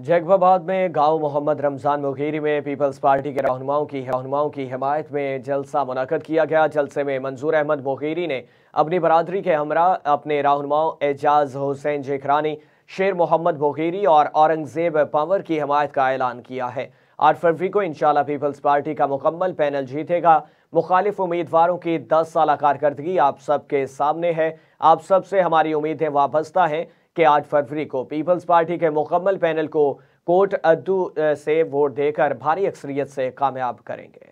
जगबाबाद में गांव मोहम्मद रमजान मुगेरी में पीपल्स पार्टी के रहनुमाओं की रहनुमाओं की हिमायत में जलसा मुनद किया गया जलसे में मंजूर अहमद मुगेरी ने अपनी बरदरी के हमरा अपने रहनुमाओं एजाज हुसैन जेखरानी शेर मोहम्मद मुगेरी और औरंगजेब पंवर की हमायत का ऐलान किया है आठ फरवरी को इनशाला पीपल्स पार्टी का मुकम्मल पैनल जीतेगा मुखालिफ उम्मीदवारों की दस साल कारकर्दगी आप सबके सामने है आप सबसे हमारी उम्मीदें वाबस्ता हैं कि आठ फरवरी को पीपल्स पार्टी के मुकम्मल पैनल को कोट अद्दू से वोट देकर भारी अक्सरियत से कामयाब करेंगे